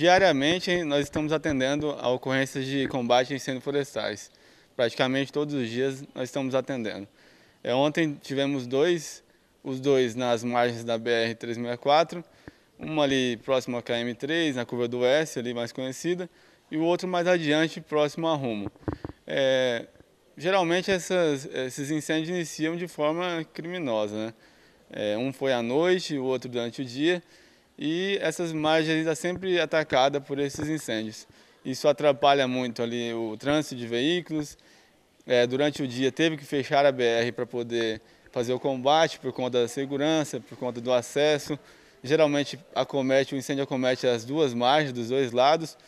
Diariamente, nós estamos atendendo a ocorrências de combate a incêndios florestais. Praticamente todos os dias nós estamos atendendo. É, ontem tivemos dois, os dois nas margens da BR-364, uma ali próximo à KM3, na curva do S, ali mais conhecida, e o outro mais adiante, próximo a Rumo. É, geralmente essas, esses incêndios iniciam de forma criminosa. Né? É, um foi à noite, o outro durante o dia, e essas margens estão sempre atacadas por esses incêndios. Isso atrapalha muito ali o trânsito de veículos. É, durante o dia teve que fechar a BR para poder fazer o combate por conta da segurança, por conta do acesso. Geralmente acomete, o incêndio acomete as duas margens, dos dois lados.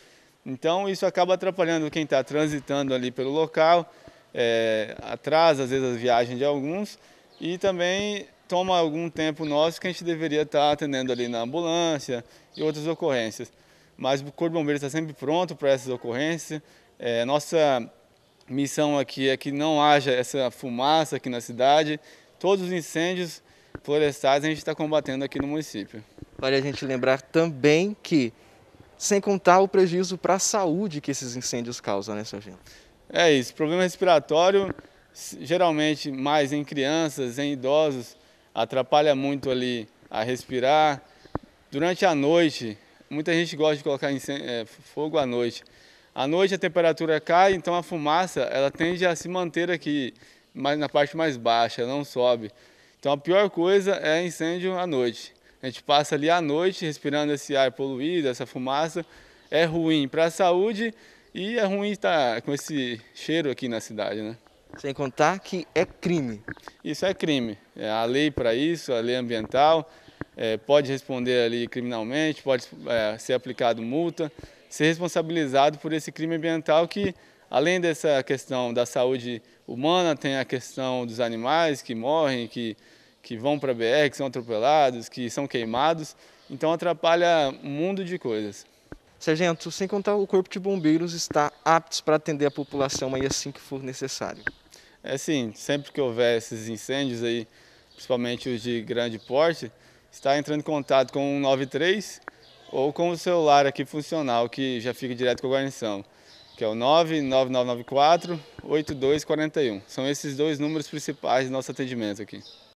Então isso acaba atrapalhando quem está transitando ali pelo local, é, atrasa às vezes a viagem de alguns e também toma algum tempo nosso que a gente deveria estar tá atendendo ali na ambulância e outras ocorrências. Mas o Corpo de Bombeiros está sempre pronto para essas ocorrências. É, nossa missão aqui é que não haja essa fumaça aqui na cidade. Todos os incêndios florestais a gente está combatendo aqui no município. Vale a gente lembrar também que, sem contar o prejuízo para a saúde que esses incêndios causam, né, Sargento? É isso. Problema respiratório, geralmente mais em crianças, em idosos, atrapalha muito ali a respirar. Durante a noite, muita gente gosta de colocar é, fogo à noite. À noite a temperatura cai, então a fumaça ela tende a se manter aqui, mas na parte mais baixa, não sobe. Então a pior coisa é incêndio à noite. A gente passa ali à noite respirando esse ar poluído, essa fumaça, é ruim para a saúde e é ruim estar com esse cheiro aqui na cidade, né? Sem contar que é crime. Isso é crime. É a lei para isso, a lei ambiental, é, pode responder ali criminalmente, pode é, ser aplicado multa, ser responsabilizado por esse crime ambiental que, além dessa questão da saúde humana, tem a questão dos animais que morrem, que, que vão para a BR, que são atropelados, que são queimados. Então atrapalha um mundo de coisas. Sargento, sem contar o Corpo de Bombeiros está aptos para atender a população aí assim que for necessário. É assim, sempre que houver esses incêndios aí, principalmente os de grande porte, está entrando em contato com o 193 ou com o celular aqui funcional, que já fica direto com a guarnição, que é o 99994 8241. São esses dois números principais do nosso atendimento aqui.